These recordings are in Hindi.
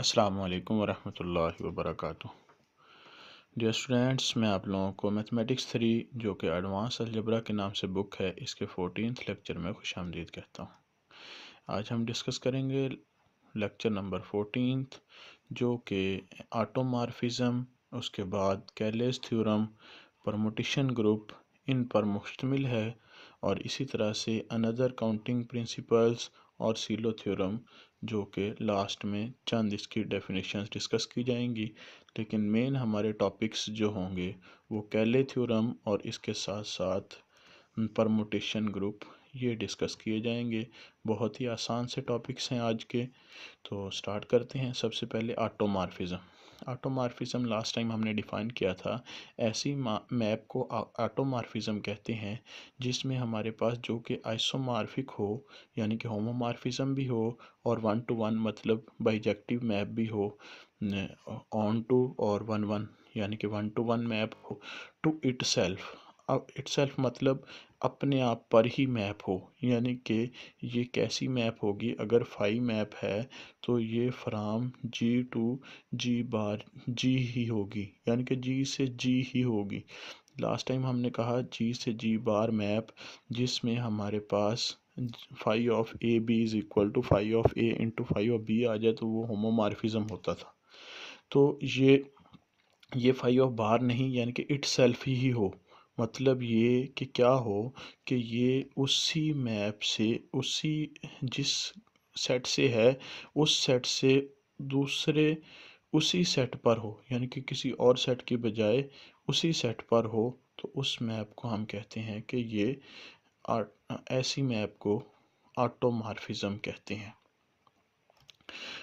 अस्सलाम वालेकुम वबरकत डियर स्टूडेंट्स मैं आप लोगों को मैथमेटिक्स थ्री जो कि एडवांस अलजबरा के नाम से बुक है इसके फोर्टीन लेक्चर में खुश आमदीद कहता हूँ आज हम डिस्कस करेंगे लेक्चर नंबर फोर्टीन जो कि आटोमार्फिज़म उसके बाद कैलेस थ्योरम परमोटिशन ग्रुप इन पर मुश्तमिल है और इसी तरह से अनदर काउंटिंग प्रिंसिपल्स और सीलो थ्योरम जो कि लास्ट में चंद इसकी डेफिनेशंस डिस्कस की जाएंगी लेकिन मेन हमारे टॉपिक्स जो होंगे वो कैले थ्योरम और इसके साथ साथ परमोटेशन ग्रुप ये डिस्कस किए जाएंगे बहुत ही आसान से टॉपिक्स हैं आज के तो स्टार्ट करते हैं सबसे पहले आटोमारफिज़म ऑटोमार्फिज़म लास्ट टाइम हमने डिफ़ाइन किया था ऐसी मैप को ऑटोमार्फिज़म कहते हैं जिसमें हमारे पास जो कि आइसोमार्फिक हो यानी कि होमोमार्फिज़म भी हो और वन टू वन मतलब बाइजेक्टिव मैप भी हो ऑन टू और वन वन यानी कि वन टू वन मैप हो टू इट सेल्फ अब इट सेल्फ मतलब अपने आप पर ही मैप हो यानी कि ये कैसी मैप होगी अगर फाई मैप है तो ये फ्राम जी टू जी बार जी ही होगी यानी कि जी से जी ही होगी लास्ट टाइम हमने कहा जी से जी बार मैप जिसमें हमारे पास phi of A B is equal to phi of A into phi of B आ जाए तो वो होमोमार्फिज़म होता था तो ये ये फाइव ऑफ बार नहीं यानी कि इट सेल्फ ही, ही हो मतलब ये कि क्या हो कि ये उसी मैप से उसी जिस सेट से है उस सेट से दूसरे उसी सेट पर हो यानी कि किसी और सेट के बजाय उसी सेट पर हो तो उस मैप को हम कहते हैं कि ये ऐसी मैप को ऑटोमार्फिज़म कहते हैं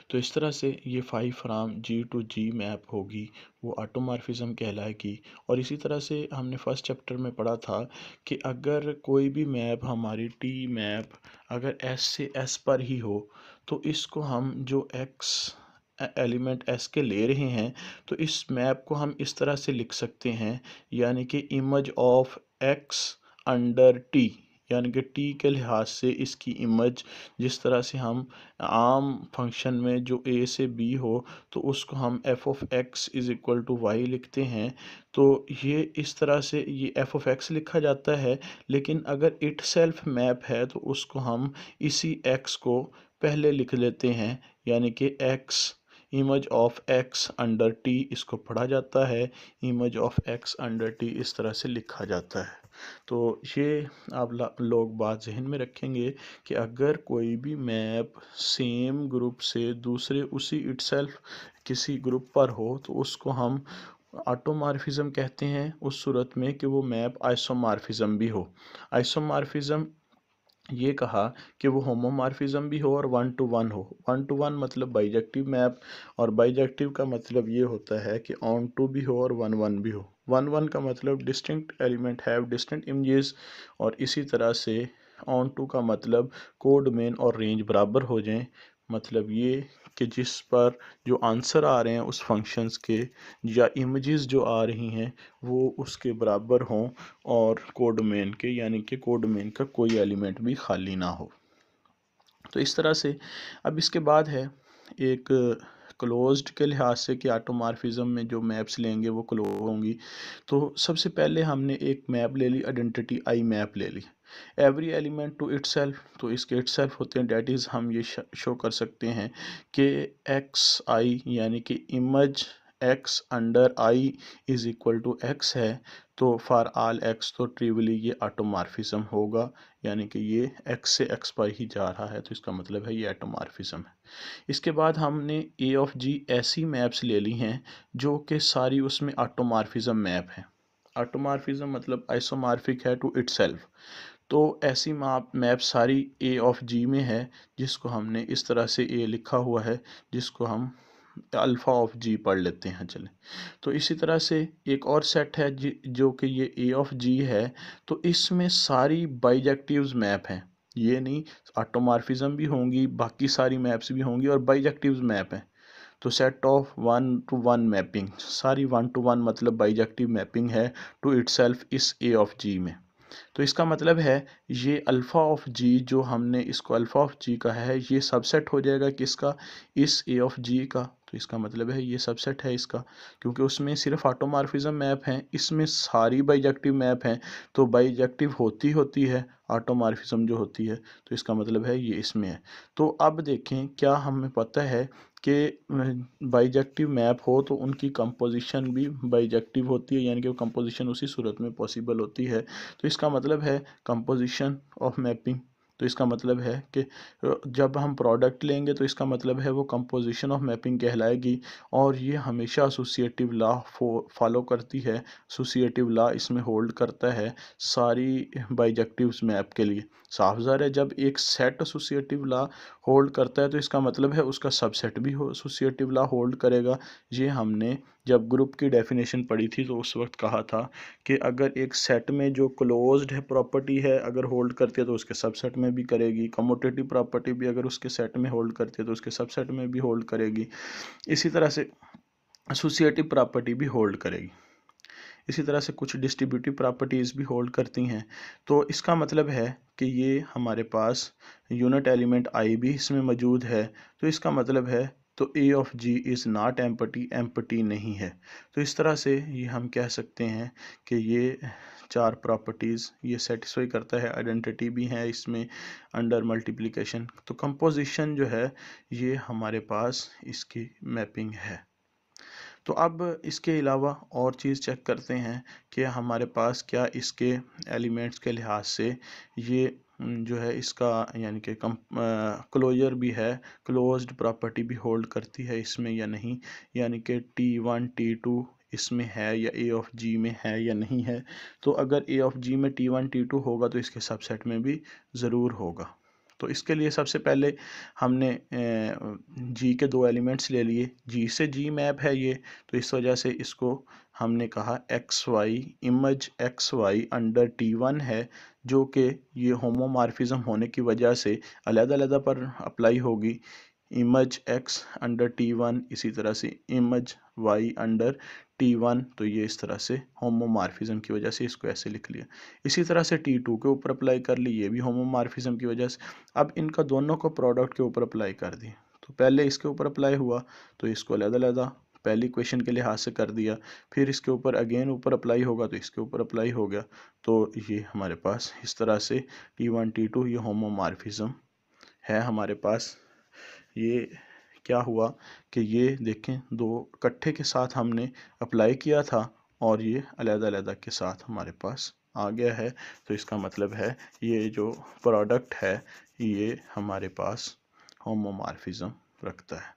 तो इस तरह से ये phi from G to G map होगी वो ऑटोमार्फिज़म कहलाएगी और इसी तरह से हमने फ़र्स्ट चैप्टर में पढ़ा था कि अगर कोई भी मैप हमारी टी मैप अगर एस से एस पर ही हो तो इसको हम जो एक्स एलिमेंट एस के ले रहे हैं तो इस मैप को हम इस तरह से लिख सकते हैं यानी कि image of X under T यानी कि टी के लिहाज से इसकी इमेज जिस तरह से हम आम फंक्शन में जो ए से बी हो तो उसको हम F of X is equal to Y लिखते हैं तो ये इस तरह से ये एफ ऑफ एक्स लिखा जाता है लेकिन अगर इट सेल्फ मैप है तो उसको हम इसी एक्स को पहले लिख लेते हैं यानी कि X image of X under T इसको पढ़ा जाता है image of X under T इस तरह से लिखा जाता है तो ये आप लोग बात जहन में रखेंगे कि अगर कोई भी मैप सेम ग्रुप से दूसरे उसी इट्सल्फ किसी ग्रुप पर हो तो उसको हम ऑटोमार्फिज़म कहते हैं उस सूरत में कि वो मैप आइसोमार्फिज़म भी हो आइसोमार्फिज़म ये कहा कि वो होमोमार्फिज़म भी हो और वन टू वन हो वन टू वन मतलब बाइजेक्टिव मैप और बाइजेक्टिव का मतलब ये होता है कि ऑन टू भी हो और वन वन भी हो वन वन का मतलब distinct element have distinct images और इसी तरह से ऑन टू का मतलब कोड मेन और रेंज बराबर हो जाएं मतलब ये कि जिस पर जो आंसर आ रहे हैं उस फंक्शंस के या इमेजेस जो आ रही हैं वो उसके बराबर हों और कोड मेन के यानी कि कोड मेन का कोई एलिमेंट भी खाली ना हो तो इस तरह से अब इसके बाद है एक क्लोज्ड के लिहाज से कि आटोमार्फिज़म में जो मैप्स लेंगे वो क्लोज होंगी तो सबसे पहले हमने एक मैप ले ली आइडेंटिटी आई मैप ले ली एवरी एलिमेंट टू इट्स तो इसके इट्स होते हैं डेट इज़ हम ये शो कर सकते हैं कि एक्स आई यानी कि image x under i is equal to x है तो फॉर आल एक्स तो ट्रिवली ये आटोमार्फिज़म होगा यानी कि ये एक्स से एक्स पर ही जा रहा है तो इसका मतलब है ये एटोमार्फिज़म है इसके बाद हमने a ऑफ जी ऐसी मैप्स ले ली हैं जो कि सारी उसमें आटोमार्फिज़म मैप मतलब है आटोमार्फिज़म मतलब आइसोमार्फिक है टू इट्सल्फ तो ऐसी माप मैप सारी ए ऑफ जी में है जिसको हमने इस तरह से ए लिखा हुआ है जिसको हम तो अल्फ़ा ऑफ जी पढ़ लेते हैं चले तो इसी तरह से एक और सेट है जो कि ये ए ऑफ जी है तो इसमें सारी बाइजेक्टिव्स मैप हैं ये नहीं ऑटोमार्फिज़म भी होंगी बाकी सारी मैप्स भी होंगी और बाइजेक्टिव्स मैप हैं तो set of one to one mapping सारी वन टू वन मतलब बाइजेक्टिव मैपिंग है to it is A of जी में तो इसका मतलब है ये अल्फ़ा ऑफ जी जो हमने इसको अल्फ़ा ऑफ जी कहा है ये सबसेट हो जाएगा किसका इस ए ऑफ जी का तो इसका मतलब है ये सबसेट है इसका क्योंकि उसमें सिर्फ ऑटोमार्फिज्म मैप हैं इसमें सारी बाइजेक्टिव मैप हैं तो बाइजेक्टिव होती होती है ऑटोमार्फिज्म जो होती है तो इसका मतलब है ये इसमें है तो अब देखें क्या हमें पता है कि बाइजेक्टिव मैप हो तो उनकी कंपोजिशन भी बाइजेक्टिव होती है यानी कि कंपोजिशन उसी सूरत में पॉसिबल होती है तो इसका मतलब है कंपोजिशन ऑफ मैपिंग तो इसका मतलब है कि जब हम प्रोडक्ट लेंगे तो इसका मतलब है वो कंपोजिशन ऑफ मैपिंग कहलाएगी और ये हमेशा एसोसिएटिव लॉ फॉलो करती है एसोसिएटिव लॉ इसमें होल्ड करता है सारी बाइजेक्टिव मैप के लिए साफ ज़ाहिर है जब एक सेट एसोसिएटिव ला होल्ड करता है तो इसका मतलब है उसका सबसेट भी एसोसिएटिव ला होल्ड करेगा ये हमने जब ग्रुप की डेफिनेशन पढ़ी थी तो उस वक्त कहा था कि अगर एक सेट में जो क्लोज्ड है प्रॉपर्टी है अगर होल्ड करती है तो उसके सबसेट में भी करेगी कमोटेटिव प्रॉपर्टी भी अगर उसके सेट में होल्ड करती है तो उसके सबसेट में भी होल्ड करेगी इसी तरह से एसोसिएटिव प्रॉपर्टी भी होल्ड करेगी इसी तरह से कुछ डिस्ट्रीब्यूटिव प्रॉपर्टीज़ भी होल्ड करती हैं तो इसका मतलब है कि ये हमारे पास यूनिट एलिमेंट आई भी इसमें मौजूद है तो इसका मतलब है तो A of G is not empty empty नहीं है तो इस तरह से ये हम कह सकते हैं कि ये चार प्रॉपर्टीज़ ये सेटिस्फाई करता है आइडेंटिटी भी है इसमें अंडर मल्टीप्लिकेशन तो कंपोजिशन जो है ये हमारे पास इसकी मैपिंग है तो अब इसके अलावा और चीज़ चेक करते हैं कि हमारे पास क्या इसके एलिमेंट्स के लिहाज से ये जो है इसका यानी कि कम क्लोजर भी है क्लोज्ड प्रॉपर्टी भी होल्ड करती है इसमें या नहीं यानी कि टी वन टी टू इसमें है या ए ऑफ जी में है या नहीं है तो अगर ए ऑफ जी में टी वन टी टू होगा तो इसके सबसेट में भी ज़रूर होगा तो इसके लिए सबसे पहले हमने जी के दो एलिमेंट्स ले लिए जी से जी मैप है ये तो इस वजह से इसको हमने कहा x y image x y under T one है जो कि ये होमोमार्फिज़म होने की वजह से अलग-अलग पर अप्लाई होगी image x under T one इसी तरह से image y under T one तो ये इस तरह से होमोमार्फिज्म की वजह से इसको ऐसे लिख लिया इसी तरह से टी टू के ऊपर अप्लाई कर ली ये भी होमोमार्फिज्म की वजह से अब इनका दोनों को प्रोडक्ट के ऊपर अप्लाई कर दी तो पहले इसके ऊपर अप्लाई हुआ तो इसको अलहदा पहली क्वेश्चन के लिहाज से कर दिया फिर इसके ऊपर अगेन ऊपर अप्लाई होगा तो इसके ऊपर अप्लाई हो गया तो ये हमारे पास इस तरह से टी वन टी टू ये होमोमार्फिज़म है हमारे पास ये क्या हुआ कि ये देखें दो इकट्ठे के साथ हमने अप्लाई किया था और ये अलग-अलग के साथ हमारे पास आ गया है तो इसका मतलब है ये जो प्रोडक्ट है ये हमारे पास होमोमार्फिज़म रखता है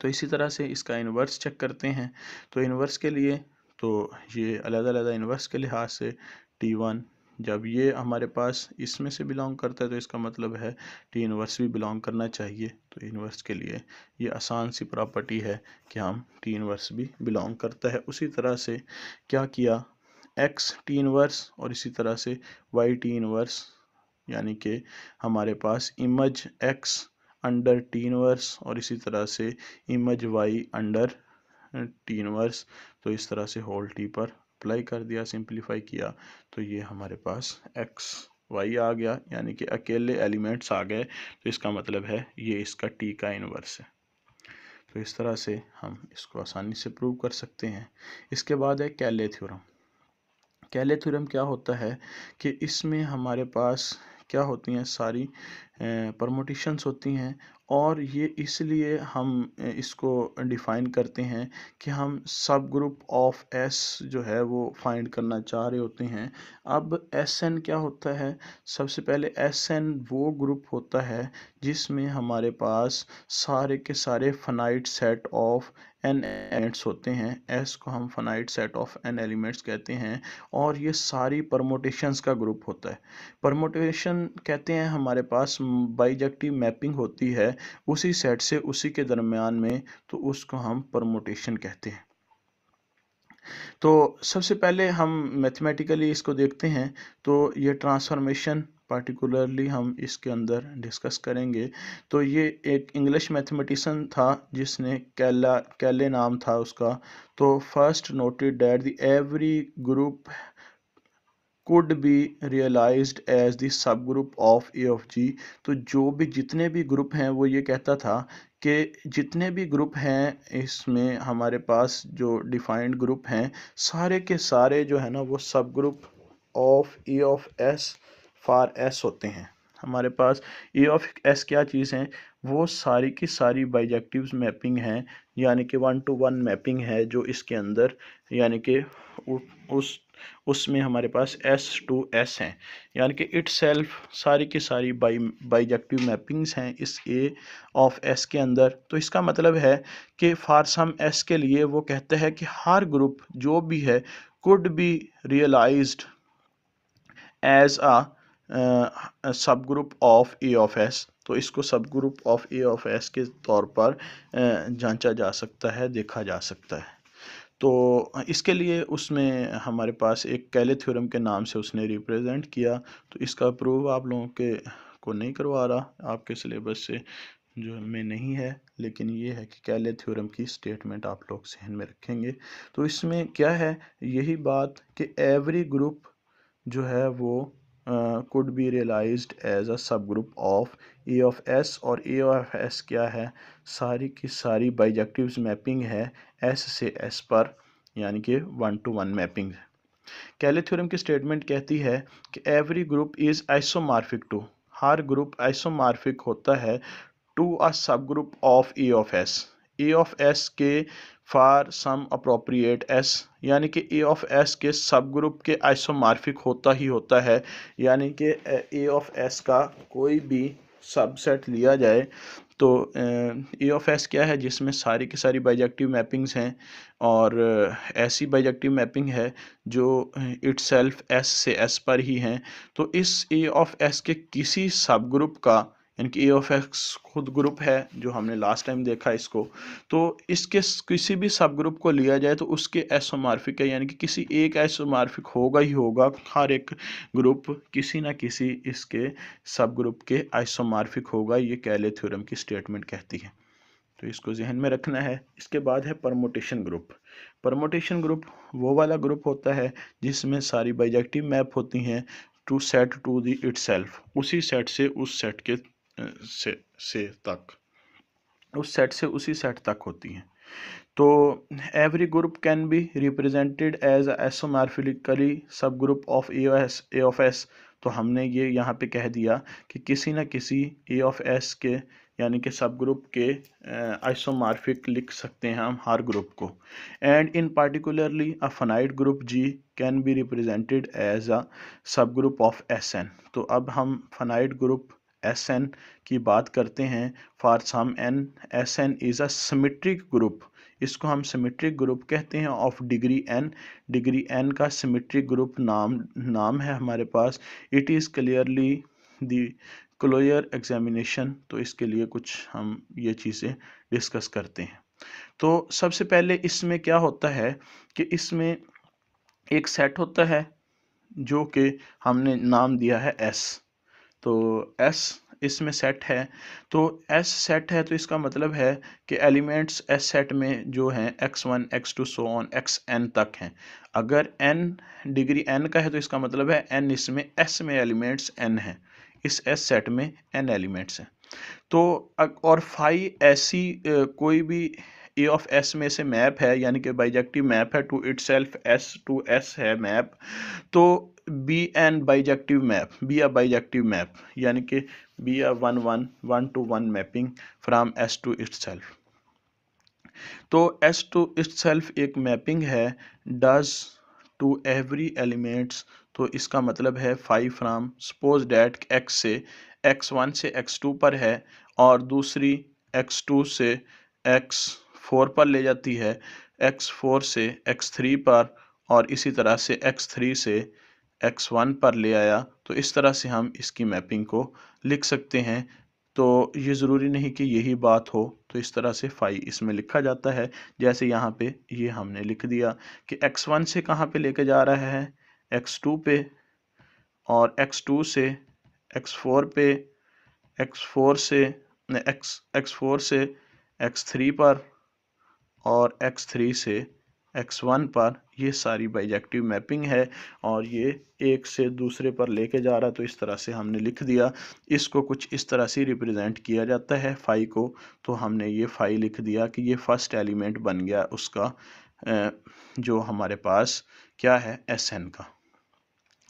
तो इसी तरह से इसका इन्वर्स चेक करते हैं तो इन्वर्स के लिए तो ये अलग अलग इन्वर्स के लिहाज से टी वन जब ये हमारे पास इसमें से बिलोंग करता है तो इसका मतलब है टी इनवर्स भी बिलोंग करना चाहिए तो इनवर्स के लिए ये आसान सी प्रॉपर्टी है कि हम टी इनवर्स भी बिलोंग करता है उसी तरह से क्या किया एक्स टी इनवर्स और इसी तरह से वाई टी इनवर्स यानी कि हमारे पास image x under T inverse और इसी तरह से image y under T inverse तो इस तरह से होल टी पर मल्टीप्लाई कर दिया सिंप्लीफाई किया तो ये हमारे पास एक्स वाई आ गया यानी कि अकेले एलिमेंट्स आ गए तो इसका मतलब है ये इसका टी का इन्वर्स है तो इस तरह से हम इसको आसानी से प्रूव कर सकते हैं इसके बाद है कैले थ्योरम कैले थ्योरम क्या होता है कि इसमें हमारे पास क्या होती हैं सारी प्रमोटिशंस होती हैं और ये इसलिए हम इसको डिफ़ाइन करते हैं कि हम सब ग्रुप ऑफ एस जो है वो फाइंड करना चाह रहे होते हैं अब एस एन क्या होता है सबसे पहले एस एन वो ग्रुप होता है जिसमें हमारे पास सारे के सारे finite set of n elements होते हैं एस को हम finite set of n elements कहते हैं और ये सारी परमोटेशंस का ग्रुप होता है परमोटेशन कहते हैं हमारे पास बाइजेक्टिव मैपिंग होती है उसी सेट से उसी के दरमियान में तो उसको हम परमोटेशन कहते हैं तो सबसे पहले हम मैथमेटिकली इसको देखते हैं तो ये ट्रांसफॉर्मेशन पार्टिकुलरली हम इसके अंदर डिस्कस करेंगे तो ये एक इंग्लिश मैथमेटिशन था जिसने कैला कैले नाम था उसका तो first noted that the every group could be realised as the subgroup of A of G तो जो भी जितने भी ग्रुप हैं वो ये कहता था कि जितने भी ग्रुप हैं इसमें हमारे पास जो डिफाइंड ग्रुप हैं सारे के सारे जो है ना वो subgroup of A of S for S होते हैं हमारे पास ए ऑफ एस क्या चीज़ हैं वो सारी की सारी बाइजेक्टिव मैपिंग हैं यानी कि वन टू वन मैपिंग है जो इसके अंदर यानी कि उस उसमें हमारे पास एस टू एस हैं यानी कि इट सेल्फ सारी की सारी बाई बाइजेक्टिव मैपिंग्स हैं इस ए ऑफ एस के अंदर तो इसका मतलब है कि फार सम एस के लिए वो कहते हैं कि हर ग्रुप जो भी है could be realised as a subgroup of A of S तो इसको subgroup of A of S के तौर पर जांचा जा सकता है देखा जा सकता है तो इसके लिए उसमें हमारे पास एक कैले थ्योरम के नाम से उसने रिप्रेजेंट किया तो इसका प्रूव आप लोगों के को नहीं करवा रहा आपके सिलेबस से जो में नहीं है लेकिन ये है कि कैले थ्योरम की स्टेटमेंट आप लोग सहन में रखेंगे तो इसमें क्या है यही बात कि एवरी ग्रुप जो है वो could be realise as a subgroup of A of S और ए ऑफ एस क्या है सारी की सारी बाइजेक्टिव मैपिंग है एस से एस पर यानी कि वन टू वन मैपिंग है कैले थ्योरम की स्टेटमेंट कहती है कि every group is isomorphic to हर ग्रुप आइसोमार्फिक होता है to a subgroup of A of S A of S के फार सम अप्रोप्रिएट एस यानी कि ए ऑफ एस के सब ग्रुप के आइसोमार्फिक होता ही होता है यानी कि ए ऑफ e एस का कोई भी सबसेट लिया जाए तो ए ऑफ e एस क्या है जिसमें सारी की सारी बाइजेक्टिव मैपिंग्स हैं और ऐसी बाइजेक्टिव मैपिंग है जो इट सेल्फ एस से एस पर ही हैं तो इस ए ऑफ एस के किसी सब ग्रुप का यानी कि ए ऑफ एक्स खुद ग्रुप है जो हमने लास्ट टाइम देखा इसको तो इसके किसी भी सब ग्रुप को लिया जाए तो उसके एसोमार्फिक है यानी कि किसी एक एसोमार्फिक होगा ही होगा हर एक ग्रुप किसी ना किसी इसके सब ग्रुप के आइसोमार्फिक होगा ये कैले थ्योरम की स्टेटमेंट कहती है तो इसको जहन में रखना है इसके बाद है परमोटेशन ग्रुप परमोटेशन ग्रुप वो वाला ग्रुप होता है जिसमें सारी बाइजेक्टिव मैप होती हैं to set to the it उसी सेट से उस सेट के से से तक उस सेट से उसी सेट तक होती हैं तो every group can be represented as isomorphically subgroup of A S A of S तो हमने ये यहाँ पे कह दिया कि किसी न किसी ए ऑफ एस के यानी कि सब ग्रुप के आइसोमार्फिक लिख सकते हैं हम हर ग्रुप को and in particularly a finite group G can be represented as a subgroup of S N तो अब हम फनाइट ग्रुप एस एन की बात करते हैं for some n S n is a symmetric group इसको हम सिमेट्रिक ग्रुप कहते हैं of degree n degree n का सिमेट्रिक ग्रुप नाम नाम है हमारे पास it is clearly the closer examination तो इसके लिए कुछ हम ये चीज़ें डिस्कस करते हैं तो सबसे पहले इसमें क्या होता है कि इसमें एक सेट होता है जो कि हमने नाम दिया है एस तो एस इसमें सेट है तो एस सेट है तो इसका मतलब है कि एलिमेंट्स एस सेट में जो हैं x one x two so on x n तक हैं अगर एन डिग्री एन का है तो इसका मतलब है एन इसमें एस में एलिमेंट्स एन हैं इस एस सेट में एन एलिमेंट्स हैं तो और फाई ऐसी कोई भी ए ऑफ एस में से मैप है यानी कि बाइजेक्टिव मैप है to itself S to S है मैप तो be an bijective map be a bijective map यानी कि be a one one one to one mapping from S to self तो एस टू सेल्फ एक मैपिंग है डज टू एवरी एलिमेंट्स तो इसका मतलब है five from suppose that x से एक्स वन से एक्स टू पर है और दूसरी एक्स टू से एक्स फोर पर ले जाती है एक्स फोर से एक्स थ्री पर और इसी तरह से एक्स थ्री से एक्स वन पर ले आया तो इस तरह से हम इसकी मैपिंग को लिख सकते हैं तो ये ज़रूरी नहीं कि यही बात हो तो इस तरह से फाई इसमें लिखा जाता है जैसे यहाँ पे ये हमने लिख दिया कि एक्स वन से कहाँ पे लेके जा रहा है एक्स टू पे और एक्स टू से एक्स फोर पे एक्स फोर से एक्स एक्स फोर से एक्स थ्री पर और एक्स थ्री से एक्स वन पर ये सारी बाइजेक्टिव मैपिंग है और ये एक से दूसरे पर लेके जा रहा तो इस तरह से हमने लिख दिया इसको कुछ इस तरह से रिप्रेजेंट किया जाता है फाई को तो हमने ये फाई लिख दिया कि ये फर्स्ट एलिमेंट बन गया उसका जो हमारे पास क्या है एस एन का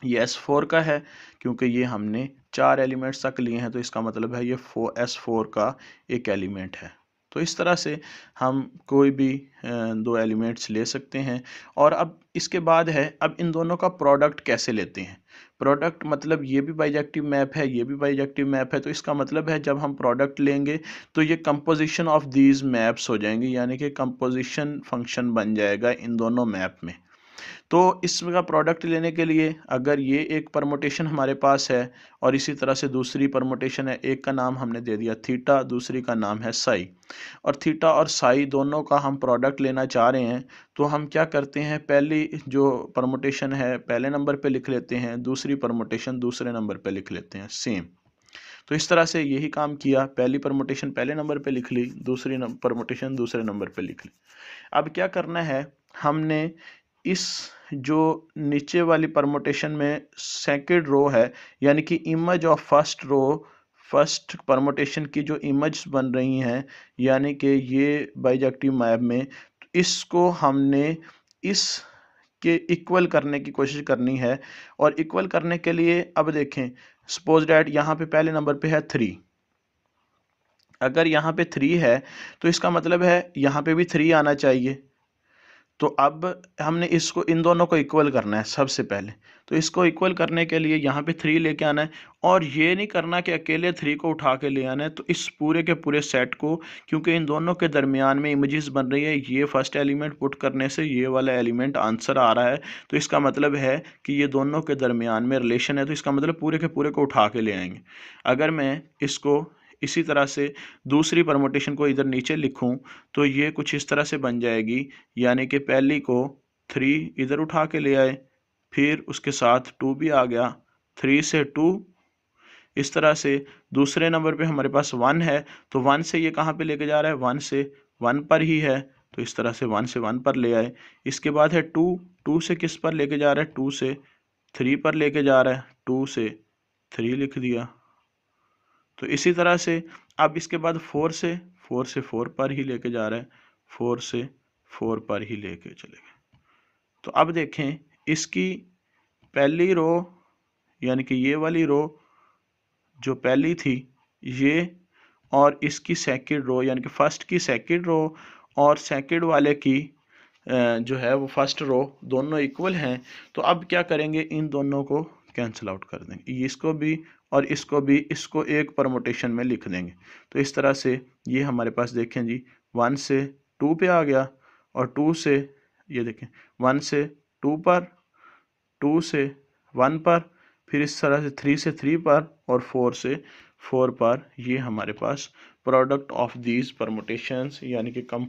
ये एस फोर का है क्योंकि ये हमने चार एलिमेंट्स तक लिए हैं तो इसका मतलब है ये फो एस फोर का एक एलिमेंट है तो इस तरह से हम कोई भी दो एलिमेंट्स ले सकते हैं और अब इसके बाद है अब इन दोनों का प्रोडक्ट कैसे लेते हैं प्रोडक्ट मतलब ये भी बाइजेक्टिव मैप है ये भी बाइजेक्टिव मैप है तो इसका मतलब है जब हम प्रोडक्ट लेंगे तो ये कंपोजिशन ऑफ दीज मैप्स हो जाएंगे यानी कि कंपोजिशन फंक्शन बन जाएगा इन दोनों मैप में तो इसका प्रोडक्ट लेने के लिए अगर ये एक परमोटेशन हमारे पास है और इसी तरह से दूसरी परमोटेशन है एक का नाम हमने दे दिया थीटा दूसरी का नाम है साई और थीटा और साई दोनों का हम प्रोडक्ट लेना चाह रहे हैं तो हम क्या करते हैं पहली जो परमोटेशन है पहले नंबर पे लिख लेते हैं दूसरी परमोटेशन दूसरे नंबर पे लिख लेते हैं सेम तो इस तरह से यही काम किया पहली परमोटेशन पहले नंबर पे लिख ली दूसरी परमोटेशन दूसरे नंबर पे लिख ली अब क्या करना है हमने इस जो नीचे वाली परमोटेशन में सेकेंड रो है यानी कि image of first row first permutation की जो इमेज बन रही हैं यानी कि ये बाइजेक्टिव मैप में तो इसको हमने इस के इक्वल करने की कोशिश करनी है और इक्वल करने के लिए अब देखें सपोज डैट यहाँ पे पहले नंबर पे है थ्री अगर यहाँ पे थ्री है तो इसका मतलब है यहाँ पे भी थ्री आना चाहिए तो अब हमने इसको इन दोनों को इक्वल करना है सबसे पहले तो इसको इक्वल करने के लिए यहाँ पे थ्री लेके आना है और ये नहीं करना कि अकेले थ्री को उठा के ले आना है तो इस पूरे के पूरे सेट को क्योंकि इन दोनों के दरमियान में इमेजेस बन रही है ये फर्स्ट एलिमेंट पुट करने से ये वाला एलिमेंट आंसर आ रहा है तो इसका मतलब है कि ये दोनों के दरमियान में रिलेशन है तो इसका मतलब पूरे के पूरे को उठा के ले आएंगे अगर मैं इसको इसी तरह से दूसरी परमोटेशन को इधर नीचे लिखूं तो ये कुछ इस तरह से बन जाएगी यानी कि पहली को थ्री इधर उठा के ले आए फिर उसके साथ टू भी आ गया थ्री से टू इस तरह से दूसरे नंबर पे हमारे पास वन है तो वन से ये कहाँ पे लेके जा रहा है वन से वन पर ही है तो इस तरह से वन से वन पर ले आए इसके बाद है टू टू से किस पर लेके जा रहा है टू से थ्री पर लेके जा रहा है टू से थ्री लिख दिया तो इसी तरह से अब इसके बाद फोर से फोर से फोर पर ही लेके जा रहे हैं फोर से फोर पर ही लेके चले गए तो अब देखें इसकी पहली रो यानी कि ये वाली रो जो पहली थी ये और इसकी सेकेंड रो यानी कि फ़र्स्ट की सेकेंड रो और सेकेंड वाले की जो है वो फर्स्ट रो दोनों इक्वल हैं तो अब क्या करेंगे इन दोनों को कैंसिल आउट कर देंगे इसको भी और इसको भी इसको एक परमोटेशन में लिख देंगे तो इस तरह से ये हमारे पास देखें जी वन से टू पे आ गया और टू से ये देखें वन से टू पर टू से वन पर फिर इस तरह से थ्री से थ्री पर और फोर से फोर पर ये हमारे पास प्रोडक्ट ऑफ दीज परमोटेशंस यानी कि कम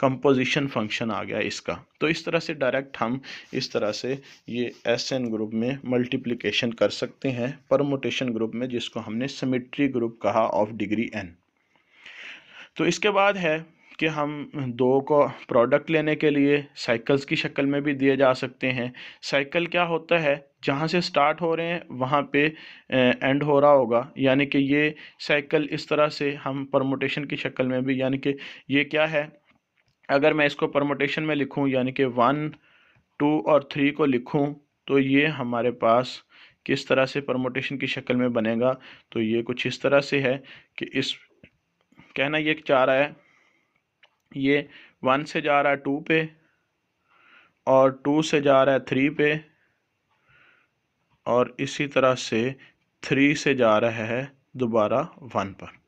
कंपोजिशन फंक्शन आ गया इसका तो इस तरह से डायरेक्ट हम इस तरह से ये एस एन ग्रुप में मल्टीप्लिकेशन कर सकते हैं परमोटेशन ग्रुप में जिसको हमने सिमेट्री ग्रुप कहा ऑफ डिग्री एन तो इसके बाद है कि हम दो को प्रोडक्ट लेने के लिए साइकिल्स की शक्ल में भी दिए जा सकते हैं साइकिल क्या होता है जहाँ से स्टार्ट हो रहे हैं वहाँ पे एंड हो रहा होगा यानी कि ये साइकिल इस तरह से हम परमोटेशन की शक्ल में भी यानी कि ये क्या है अगर मैं इसको परमोटेशन में लिखूं यानी कि वन टू और थ्री को लिखूं तो ये हमारे पास किस तरह से परमोटेशन की शक्ल में बनेगा तो ये कुछ इस तरह से है कि इस कहना ये चाह रहा है ये वन से जा रहा है टू पे और टू से जा रहा है थ्री पे और इसी तरह से थ्री से जा रहा है दोबारा वन पर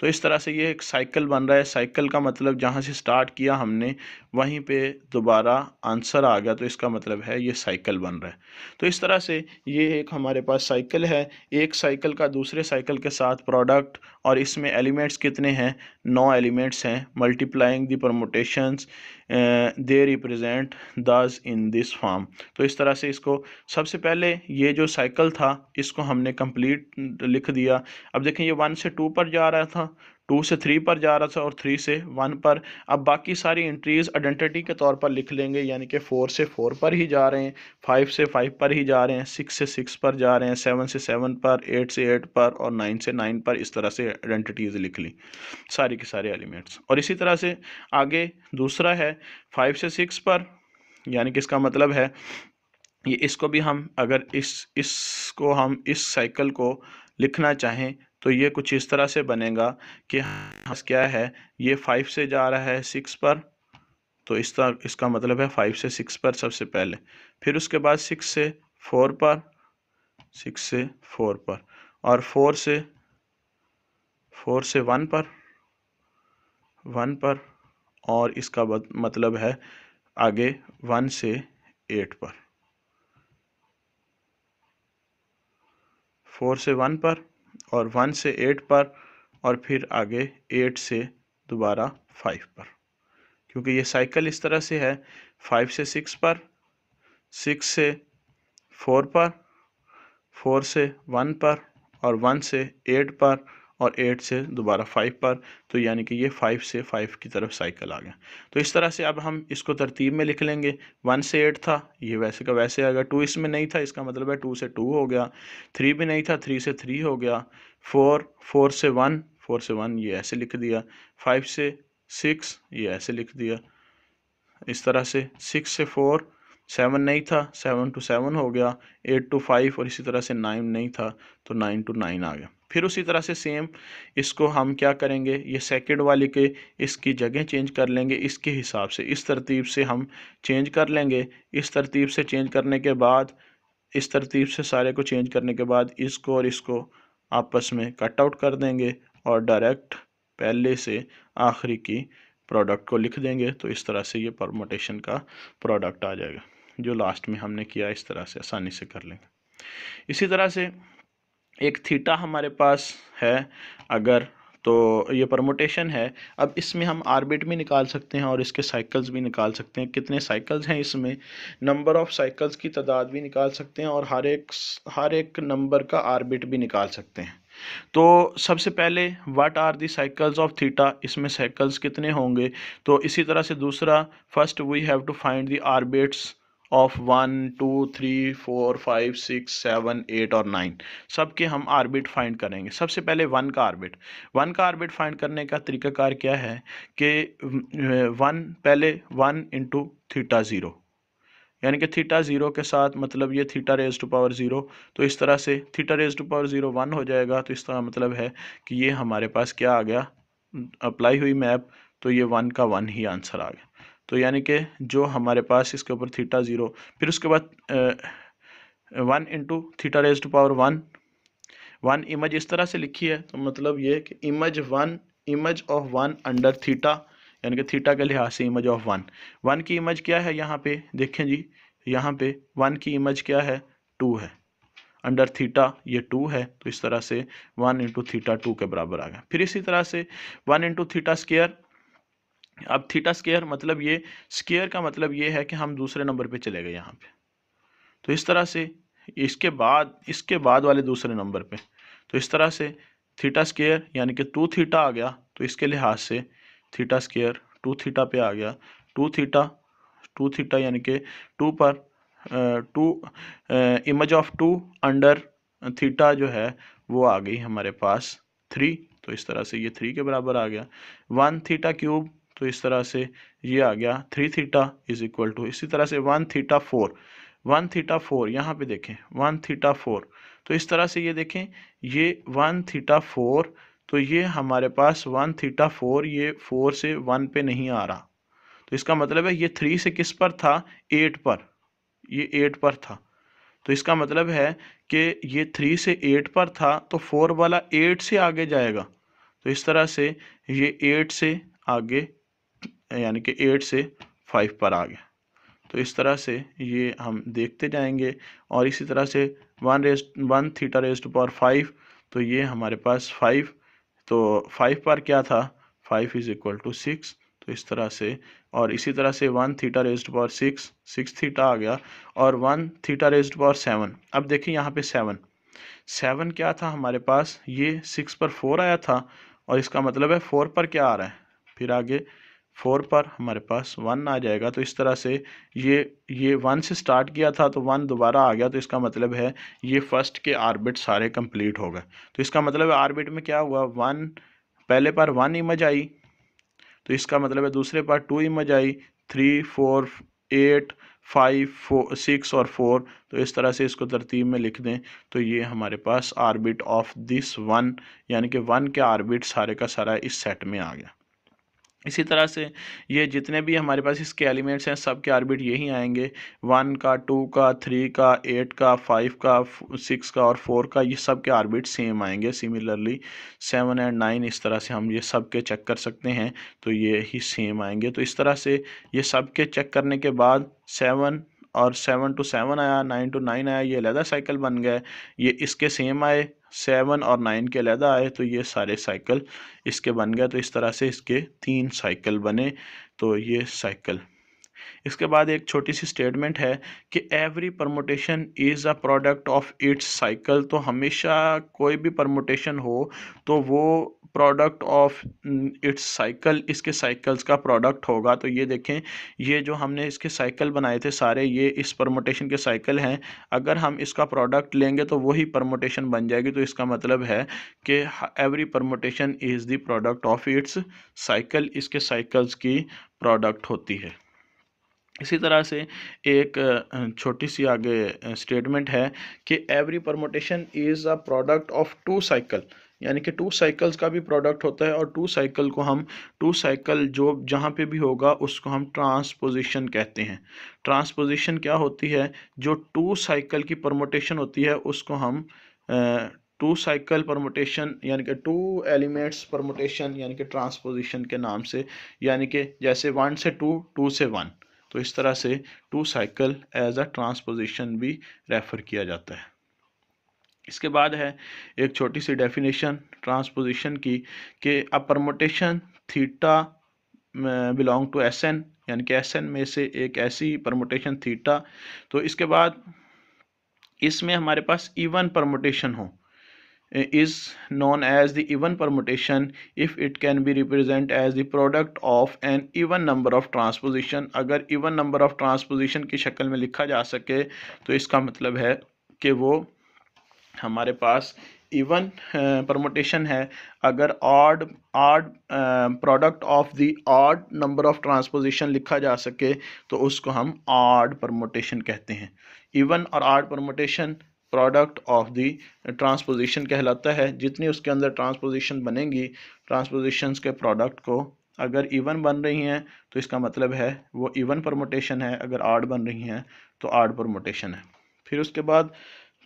तो इस तरह से ये एक साइकिल बन रहा है साइकिल का मतलब जहाँ से स्टार्ट किया हमने वहीं पे दोबारा आंसर आ गया तो इसका मतलब है ये साइकिल बन रहा है तो इस तरह से ये एक हमारे पास साइकिल है एक साइकिल का दूसरे साइकिल के साथ प्रोडक्ट और इसमें एलिमेंट्स कितने हैं नौ एलिमेंट्स हैं multiplying the permutations they represent this in this form तो इस तरह से इसको सबसे पहले ये जो साइकिल था इसको हमने कंप्लीट लिख दिया अब देखें ये वन से टू पर जा रहा था टू से थ्री पर जा रहा था और थ्री से वन पर अब बाकी सारी एंट्रीज आइडेंटिटी के तौर पर लिख लेंगे यानी कि फोर से फोर पर ही जा रहे हैं फाइव से फाइव पर ही जा रहे हैं सिक्स से सिक्स पर जा रहे हैं सेवन से सेवन पर एट से एट पर और नाइन से नाइन पर इस तरह से आइडेंटिटीज़ लिख ली सारी के सारे एलिमेंट्स और इसी तरह से आगे दूसरा है फाइव से सिक्स पर यानी कि इसका मतलब है ये इसको भी हम अगर इस इसको हम इस साइकिल को लिखना चाहें तो ये कुछ इस तरह से बनेगा कि हाँ क्या है ये फाइव से जा रहा है सिक्स पर तो इस तरह इसका मतलब है फाइव से सिक्स पर सबसे पहले फिर उसके बाद सिक्स से फोर पर सिक्स से फोर पर और फोर से फोर से वन पर वन पर और इसका मतलब है आगे वन से एट पर फोर से वन पर और वन से एट पर और फिर आगे एट से दोबारा फाइव पर क्योंकि ये साइकिल इस तरह से है फाइव से सिक्स पर सिक्स से फोर पर फोर से वन पर और वन से एट पर और एट से दोबारा फाइव पर तो यानी कि ये फाइव से फाइव की तरफ साइकिल आ गया तो इस तरह से अब हम इसको तरतीब में लिख लेंगे वन से एट था ये वैसे का वैसे आ गया टू इसमें नहीं था इसका मतलब है टू से टू हो गया थ्री भी नहीं था थ्री से थ्री हो गया फोर फोर से वन फोर से वन ये ऐसे लिख दिया फाइव से सिक्स ये ऐसे लिख दिया इस तरह से सिक्स से फोर सेवन नहीं था सेवन टू सेवन हो गया एट टू फाइव और इसी तरह से नाइन नहीं था तो नाइन टू नाइन आ गया फिर उसी तरह से सेम इसको हम क्या करेंगे ये सेकेंड वाली के इसकी जगह चेंज कर लेंगे इसके हिसाब से इस तरतीब से हम चेंज कर लेंगे इस तरतीब से चेंज करने के बाद इस तरतीब से सारे को चेंज करने के बाद इसको और इसको आपस में कट आउट कर देंगे और डायरेक्ट पहले से आखिरी की प्रोडक्ट को लिख देंगे तो इस तरह से ये परमोटेशन का प्रोडक्ट आ जाएगा जो लास्ट में हमने किया इस तरह से आसानी से कर लेंगे इसी तरह से एक थीटा हमारे पास है अगर तो ये परमोटेशन है अब इसमें हम आर्बिट भी निकाल सकते हैं और इसके साइकिल्स भी निकाल सकते हैं कितने साइकिल्स हैं इसमें नंबर ऑफ़ साइकिल्स की तादाद भी निकाल सकते हैं और हर एक हर एक नंबर का आर्बिट भी निकाल सकते हैं तो सबसे पहले what are the cycles of theta इसमें साइकिल्स कितने होंगे तो इसी तरह से दूसरा first we have to find the orbits of one two three four five six seven eight और नाइन सबके हम आर्बिट फाइंड करेंगे सबसे पहले वन का आर्बिट वन का आर्बिट फाइंड करने का तरीकाकार क्या है कि वन पहले वन इंटू थीटा ज़ीरो यानी कि थीटा ज़ीरो के साथ मतलब ये theta raise to power zero तो इस तरह से theta raise to power zero one हो जाएगा तो इस तरह मतलब है कि ये हमारे पास क्या आ गया अप्लाई हुई मैप तो ये वन का वन ही आंसर आ गया तो यानी कि जो हमारे पास इसके ऊपर थीटा ज़ीरो फिर उसके बाद one into theta raise to power one one image इस तरह से लिखी है तो मतलब ये कि image one image of one under theta यानी कि थीटा के लिहाज से इमेज ऑफ वन वन की इमेज क्या है यहाँ पे देखें जी यहाँ पे वन की इमेज क्या है टू है अंडर थीटा ये टू है तो इस तरह से वन इंटू थीटा टू के बराबर आ गया फिर इसी तरह से वन इंटू थीटा स्केयर अब थीटा स्केयर मतलब ये स्केयर का मतलब ये है कि हम दूसरे नंबर पे चले गए यहाँ पे तो इस तरह से इसके बाद इसके बाद वाले दूसरे नंबर पे तो इस तरह से थीटा स्केयर यानी कि टू थीटा आ गया तो इसके लिहाज से थीटा स्केयर टू थीटा पे आ गया टू थीटा टू थीटा यानी कि टू पर two image of two under theta जो है वो आ गई हमारे पास थ्री तो इस तरह से ये थ्री के बराबर आ गया वन थीटा क्यूब तो इस तरह से ये आ गया three theta is equal to इसी तरह से one theta four one theta four यहाँ पे देखें वन थीटा फोर तो इस तरह से ये देखें ये वन थीटा फोर तो ये हमारे पास वन थीटा फोर ये फोर से वन पे नहीं आ रहा तो इसका मतलब है ये थ्री से किस पर था एट पर ये एट पर था तो इसका मतलब है कि ये थ्री से एट पर था तो फोर वाला एट से आगे जाएगा तो इस तरह से ये एट से आगे यानी कि एट से फाइव पर आ गया तो इस तरह से ये हम देखते जाएंगे और इसी तरह से one raised one theta raised to power five तो ये हमारे पास फाइव तो फाइव पर क्या था five is equal to six तो इस तरह से और इसी तरह से one theta raised power six six theta आ गया और one theta raised power seven अब देखिए यहाँ पे सेवन सेवन क्या था हमारे पास ये सिक्स पर फोर आया था और इसका मतलब है फोर पर क्या आ रहा है फिर आगे फोर पर हमारे पास वन आ जाएगा तो इस तरह से ये ये वन से स्टार्ट किया था तो वन दोबारा आ गया तो इसका मतलब है ये फर्स्ट के आर्बिट सारे कंप्लीट हो गए तो इसका मतलब है आर्बिट में क्या हुआ वन पहले पर वन इमेज आई तो इसका मतलब है दूसरे पर टू इमेज आई three four eight five four six और फोर तो इस तरह से इसको तरतीब में लिख दें तो ये हमारे पास आर्बिट ऑफ दिस वन यानी कि वन के आर्बिट सारे का सारा इस सेट में आ गया इसी तरह से ये जितने भी हमारे पास इसके एलिमेंट्स हैं सब के आर्बिट यही आएंगे वन का टू का थ्री का एट का फाइव का सिक्स का और फोर का ये सब के आर्बिट सेम आएंगे सिमिलरली सेवन एंड नाइन इस तरह से हम ये सब के चेक कर सकते हैं तो ये ही सेम आएंगे तो इस तरह से ये सब के चेक करने के बाद सेवन और सेवन टू सेवन आया नाइन टू नाइन आया ये अलहदा साइकिल बन गए ये इसके सेम आए सेवन और नाइन के अलहदा आए तो ये सारे साइकिल इसके बन गए तो इस तरह से इसके तीन साइकिल बने तो ये साइकिल इसके बाद एक छोटी सी स्टेटमेंट है कि every permutation is a product of its cycle तो हमेशा कोई भी परमोटेशन हो तो वो प्रोडक्ट ऑफ इट्स साइकिल इसके साइकिल्स का प्रोडक्ट होगा तो ये देखें ये जो हमने इसके साइकिल बनाए थे सारे ये इस परमोटेशन के साइकिल हैं अगर हम इसका प्रोडक्ट लेंगे तो वही परमोटेशन बन जाएगी तो इसका मतलब है कि every permutation is the product of its cycle इसके साइकिल्स की प्रोडक्ट होती है इसी तरह से एक छोटी सी आगे स्टेटमेंट है कि every permutation is a product of two cycle यानी कि टू साइकिल्स का भी प्रोडक्ट होता है और टू साइकिल को हम टू साइकिल जो जहाँ पे भी होगा उसको हम ट्रांसपोजिशन कहते हैं ट्रांसपोजिशन क्या होती है जो टू साइकिल की परमोटेशन होती है उसको हम टू साइकिल परमोटेशन यानी कि टू एलिमेंट्स परमोटेशन यानी कि ट्रांसपोजिशन के नाम से यानी कि जैसे वन से टू टू से वन तो इस तरह से two cycle as a transposition भी रेफ़र किया जाता है इसके बाद है एक छोटी सी डेफिनेशन ट्रांसपोजिशन की कि a permutation theta belong to S n यानी कि एस एन में से एक ऐसी परमोटेशन थीटा तो इसके बाद इसमें हमारे पास इवन परमोटेशन हो is known as the even permutation if it can be represent as the product of an even number of transposition अगर इवन नंबर ऑफ ट्रांसपोजिशन की शक्ल में लिखा जा सके तो इसका मतलब है कि वो हमारे पास इवन परमोटेशन है अगर odd odd product of the odd number of transposition लिखा जा सके तो उसको हम ऑड परमोटेशन कहते हैं इवन और odd permutation product of the transposition कहलाता है जितनी उसके अंदर ट्रांसपोजिशन बनेंगी ट्रांसपोजिशन के प्रोडक्ट को अगर इवन बन रही हैं तो इसका मतलब है वो इवन परमोटेशन है अगर आर्ड बन रही हैं तो आर्ड परमोटेशन है फिर उसके बाद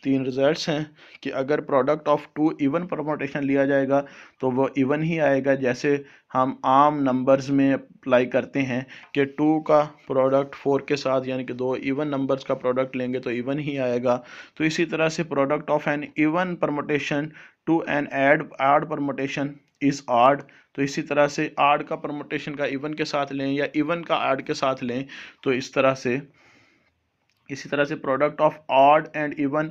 तीन रिजल्ट्स हैं कि अगर product of two even permutation लिया जाएगा तो वो इवन ही आएगा जैसे हम आम नंबर्स में अप्लाई करते हैं कि टू का प्रोडक्ट फोर के साथ यानी कि दो इवन नंबर्स का प्रोडक्ट लेंगे तो इवन ही आएगा तो इसी तरह से product of an even permutation to an and odd permutation is odd तो इसी तरह से आड का प्रमोटेशन का इवन के साथ लें या इवन का आड के साथ लें तो इस तरह से इसी तरह से product of odd and even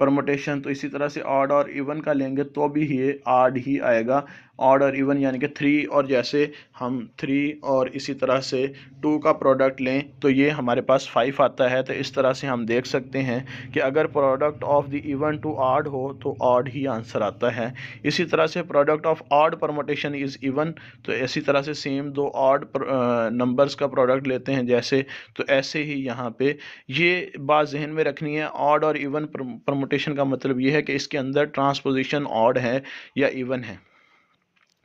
permutation तो इसी तरह से ऑड और इवन का लेंगे तो भी ये ऑड ही आएगा ऑड इवन यानी कि थ्री और जैसे हम थ्री और इसी तरह से टू का प्रोडक्ट लें तो ये हमारे पास फाइव आता है तो इस तरह से हम देख सकते हैं कि अगर product of the even to odd हो तो ऑड ही आंसर आता है इसी तरह से product of odd permutation is even तो इसी तरह से सेम दो ऑड नंबर्स का प्रोडक्ट लेते हैं जैसे तो ऐसे ही यहाँ पे ये बात जहन में रखनी है ऑड और इवन प्रमोटेशन का मतलब ये है कि इसके अंदर ट्रांसपोजिशन ऑड है या इवन है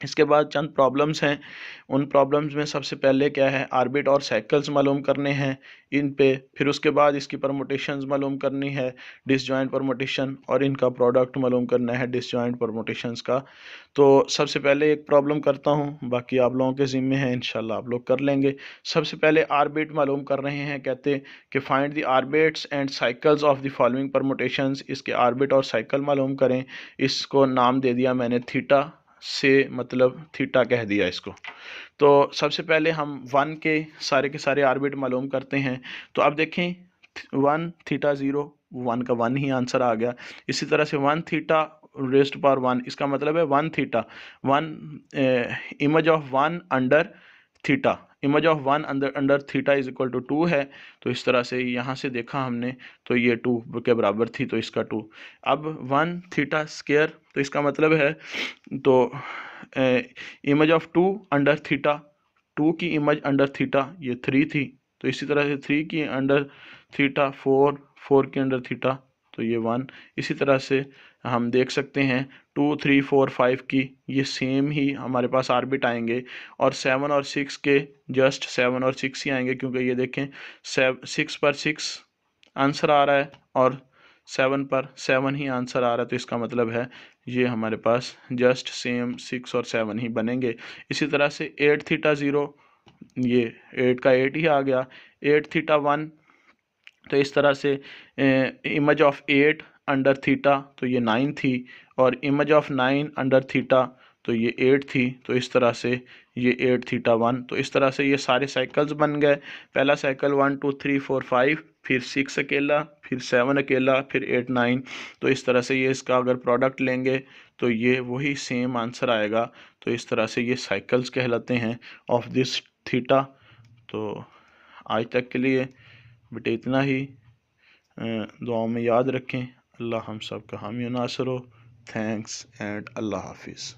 इसके बाद चंद प्रॉब्लम्स हैं उन प्रॉब्लम्स में सबसे पहले क्या है आर्बिट और साइकल्स मालूम करने हैं इन पे फिर उसके बाद इसकी परमोटेशंस मालूम करनी है डिसजॉइंट परमोटेशन और इनका प्रोडक्ट मालूम करना है डिसजॉइंट परमोटेशंस का तो सबसे पहले एक प्रॉब्लम करता हूँ बाकी आप लोगों के ज़िम्मे हैं इन आप लोग कर लेंगे सबसे पहले आर्बिट मालूम कर रहे हैं कहते कि find the orbits and cycles of the following permutations इसके आर्बिट और साइकिल मालूम करें इसको नाम दे दिया मैंने थीटा से मतलब थीटा कह दिया इसको तो सबसे पहले हम वन के सारे के सारे आर्बिट मालूम करते हैं तो अब देखें वन थीटा ज़ीरो वन का वन ही आंसर आ गया इसी तरह से one theta raised power one इसका मतलब है one theta one image of one under theta image of one under under theta is equal to two है तो इस तरह से यहाँ से देखा हमने तो ये टू के बराबर थी तो इसका टू अब वन थीटा स्केयर तो इसका मतलब है तो image of two under theta two की इमेज अंडर थीटा ये थ्री थी तो इसी तरह से थ्री की अंडर थीटा फोर फोर की अंडर थीटा तो ये वन इसी तरह से हम देख सकते हैं टू थ्री फोर फाइव की ये सेम ही हमारे पास आर्बिट आएंगे और सेवन और सिक्स के जस्ट सेवन और सिक्स ही आएंगे क्योंकि ये देखें सिक्स पर सिक्स आंसर आ रहा है और सेवन पर सेवन ही आंसर आ रहा है तो इसका मतलब है ये हमारे पास जस्ट सेम सिक्स और सेवन ही बनेंगे इसी तरह से एट थीटा ज़ीरो ये एट का एट ही आ गया एट थीटा वन तो इस तरह से image of eight under theta तो ये नाइन थी और image of nine under theta तो ये एट थी तो इस तरह से ये एट थीटा वन तो इस तरह से ये सारे साइकिल्स बन गए पहला cycle one two three four five फिर सिक्स अकेला फिर सेवन अकेला फिर एट नाइन तो इस तरह से ये इसका अगर प्रोडक्ट लेंगे तो ये वही सेम आंसर आएगा तो इस तरह से ये साइकिल्स कहलाते हैं ऑफ दिस थीटा तो आज तक के लिए बेटे इतना ही दुआओं में याद रखें अल्लाह हम सब का हामी नासर हो थैंक्स एंड अल्लाह हाफिज़